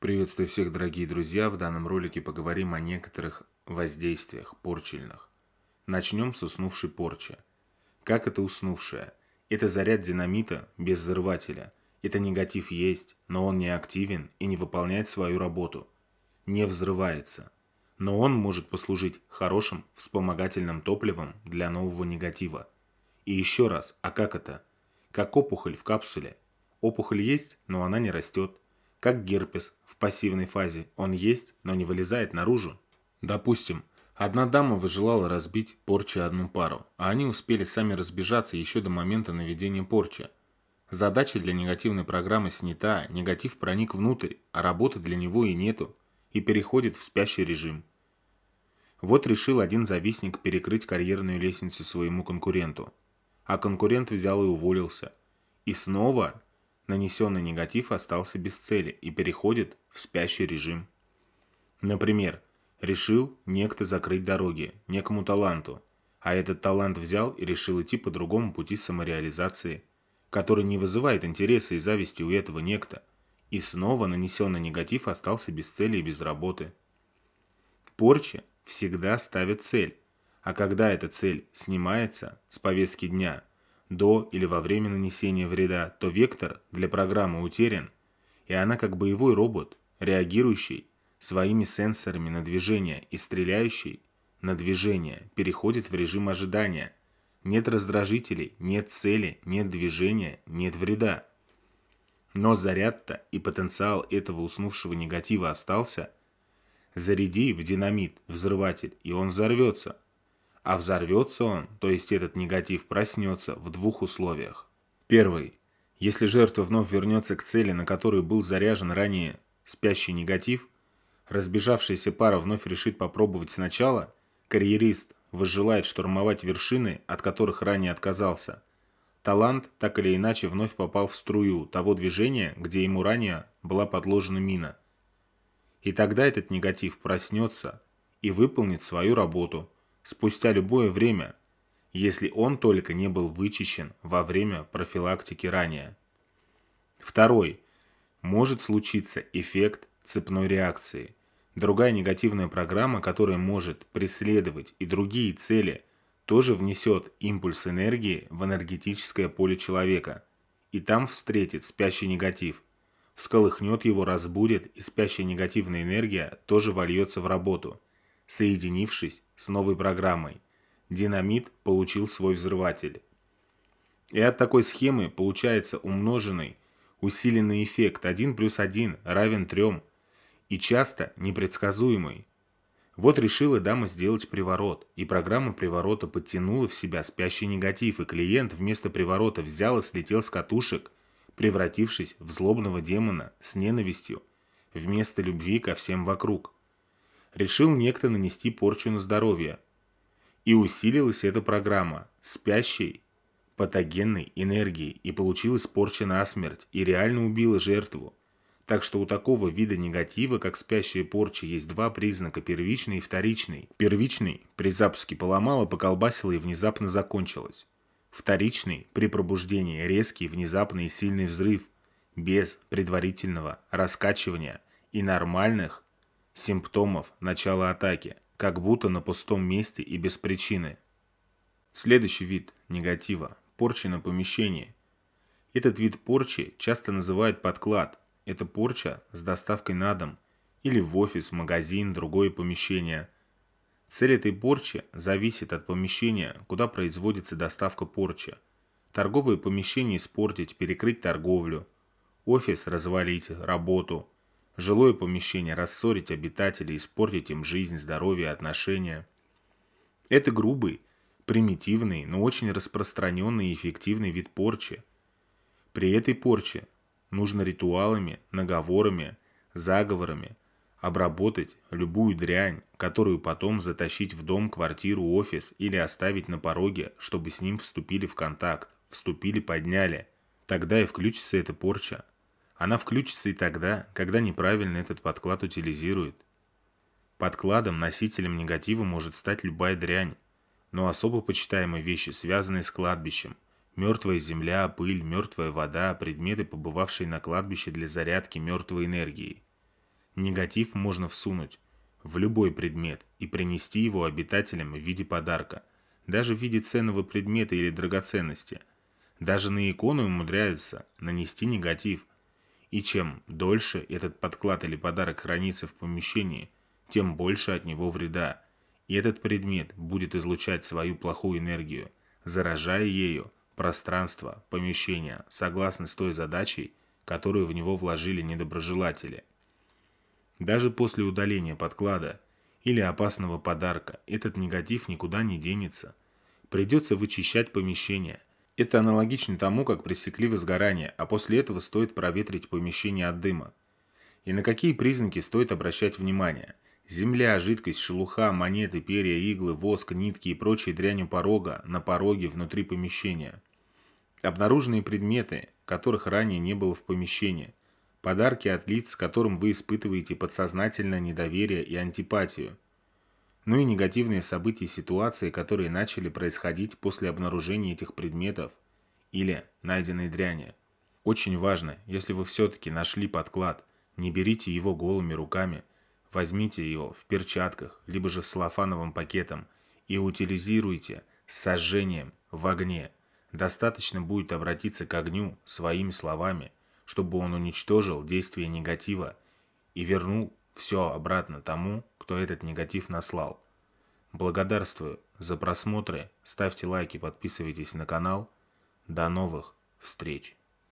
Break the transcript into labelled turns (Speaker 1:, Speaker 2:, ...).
Speaker 1: Приветствую всех, дорогие друзья! В данном ролике поговорим о некоторых воздействиях порчильных. Начнем с уснувшей порчи. Как это уснувшая? Это заряд динамита без взрывателя. Это негатив есть, но он не активен и не выполняет свою работу. Не взрывается. Но он может послужить хорошим вспомогательным топливом для нового негатива. И еще раз, а как это? Как опухоль в капсуле. Опухоль есть, но она не растет как герпес в пассивной фазе. Он есть, но не вылезает наружу. Допустим, одна дама выжелала разбить порчи одну пару, а они успели сами разбежаться еще до момента наведения порчи. Задача для негативной программы снята, негатив проник внутрь, а работы для него и нету, и переходит в спящий режим. Вот решил один завистник перекрыть карьерную лестницу своему конкуренту. А конкурент взял и уволился. И снова нанесенный негатив остался без цели и переходит в спящий режим. Например, решил некто закрыть дороги некому таланту, а этот талант взял и решил идти по другому пути самореализации, который не вызывает интереса и зависти у этого некто, и снова нанесенный негатив остался без цели и без работы. Порча всегда ставит цель, а когда эта цель снимается с повестки дня, до или во время нанесения вреда, то вектор для программы утерян, и она как боевой робот, реагирующий своими сенсорами на движение и стреляющий на движение, переходит в режим ожидания. Нет раздражителей, нет цели, нет движения, нет вреда. Но заряд-то и потенциал этого уснувшего негатива остался. Заряди в динамит, взрыватель, и он взорвется – а взорвется он, то есть этот негатив проснется в двух условиях. Первый. Если жертва вновь вернется к цели, на которую был заряжен ранее спящий негатив, разбежавшаяся пара вновь решит попробовать сначала, карьерист возжелает штурмовать вершины, от которых ранее отказался. Талант так или иначе вновь попал в струю того движения, где ему ранее была подложена мина. И тогда этот негатив проснется и выполнит свою работу – спустя любое время, если он только не был вычищен во время профилактики ранее. Второй. Может случиться эффект цепной реакции. Другая негативная программа, которая может преследовать и другие цели, тоже внесет импульс энергии в энергетическое поле человека. И там встретит спящий негатив. Всколыхнет его, разбудит, и спящая негативная энергия тоже вольется в работу – соединившись с новой программой. Динамит получил свой взрыватель. И от такой схемы получается умноженный, усиленный эффект 1 плюс 1 равен 3 и часто непредсказуемый. Вот решила дама сделать приворот, и программа приворота подтянула в себя спящий негатив, и клиент вместо приворота взял и слетел с катушек, превратившись в злобного демона с ненавистью, вместо любви ко всем вокруг – решил некто нанести порчу на здоровье. И усилилась эта программа спящей, патогенной энергией, и получилась порча насмерть, и реально убила жертву. Так что у такого вида негатива, как спящая порча, есть два признака – первичный и вторичный. Первичный – при запуске поломала, поколбасила и внезапно закончилась. Вторичный – при пробуждении резкий, внезапный и сильный взрыв, без предварительного раскачивания и нормальных симптомов начала атаки, как будто на пустом месте и без причины. Следующий вид негатива – порча на помещении. Этот вид порчи часто называют подклад. Это порча с доставкой на дом или в офис, магазин, другое помещение. Цель этой порчи зависит от помещения, куда производится доставка порчи. Торговые помещения испортить, перекрыть торговлю. Офис развалить, работу – жилое помещение, рассорить обитателей, испортить им жизнь, здоровье, отношения. Это грубый, примитивный, но очень распространенный и эффективный вид порчи. При этой порче нужно ритуалами, наговорами, заговорами обработать любую дрянь, которую потом затащить в дом, квартиру, офис или оставить на пороге, чтобы с ним вступили в контакт, вступили, подняли. Тогда и включится эта порча – она включится и тогда, когда неправильно этот подклад утилизирует. Подкладом, носителем негатива может стать любая дрянь, но особо почитаемые вещи, связанные с кладбищем. Мертвая земля, пыль, мертвая вода, предметы, побывавшие на кладбище для зарядки мертвой энергии. Негатив можно всунуть в любой предмет и принести его обитателям в виде подарка, даже в виде ценного предмета или драгоценности. Даже на икону умудряются нанести негатив – и чем дольше этот подклад или подарок хранится в помещении, тем больше от него вреда. И этот предмет будет излучать свою плохую энергию, заражая ею пространство, помещение, согласно с той задачей, которую в него вложили недоброжелатели. Даже после удаления подклада или опасного подарка этот негатив никуда не денется. Придется вычищать помещение, это аналогично тому, как пресекли возгорание, а после этого стоит проветрить помещение от дыма. И на какие признаки стоит обращать внимание? Земля, жидкость, шелуха, монеты, перья, иглы, воск, нитки и прочие дрянь у порога, на пороге, внутри помещения. Обнаруженные предметы, которых ранее не было в помещении. Подарки от лиц, которым вы испытываете подсознательное недоверие и антипатию – ну и негативные события и ситуации, которые начали происходить после обнаружения этих предметов или найденной дряни. Очень важно, если вы все-таки нашли подклад, не берите его голыми руками, возьмите его в перчатках, либо же с лафановым пакетом и утилизируйте с сожжением в огне. Достаточно будет обратиться к огню своими словами, чтобы он уничтожил действие негатива и вернул все обратно тому, кто этот негатив наслал. Благодарствую за просмотры, ставьте лайки, подписывайтесь на канал. До новых встреч!